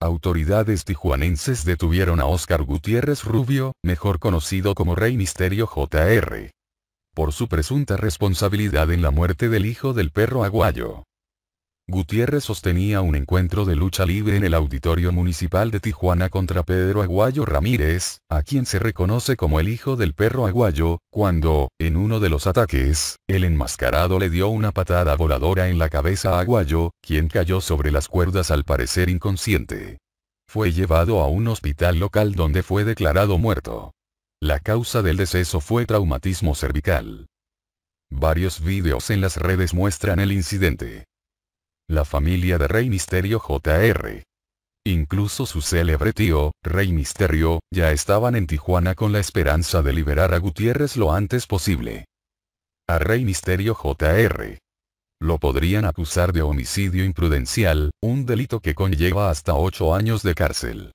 Autoridades tijuanenses detuvieron a Oscar Gutiérrez Rubio, mejor conocido como Rey Misterio Jr. por su presunta responsabilidad en la muerte del hijo del perro aguayo. Gutiérrez sostenía un encuentro de lucha libre en el Auditorio Municipal de Tijuana contra Pedro Aguayo Ramírez, a quien se reconoce como el hijo del perro Aguayo, cuando, en uno de los ataques, el enmascarado le dio una patada voladora en la cabeza a Aguayo, quien cayó sobre las cuerdas al parecer inconsciente. Fue llevado a un hospital local donde fue declarado muerto. La causa del deceso fue traumatismo cervical. Varios videos en las redes muestran el incidente la familia de Rey Misterio Jr. Incluso su célebre tío, Rey Misterio, ya estaban en Tijuana con la esperanza de liberar a Gutiérrez lo antes posible. A Rey Misterio Jr. Lo podrían acusar de homicidio imprudencial, un delito que conlleva hasta 8 años de cárcel.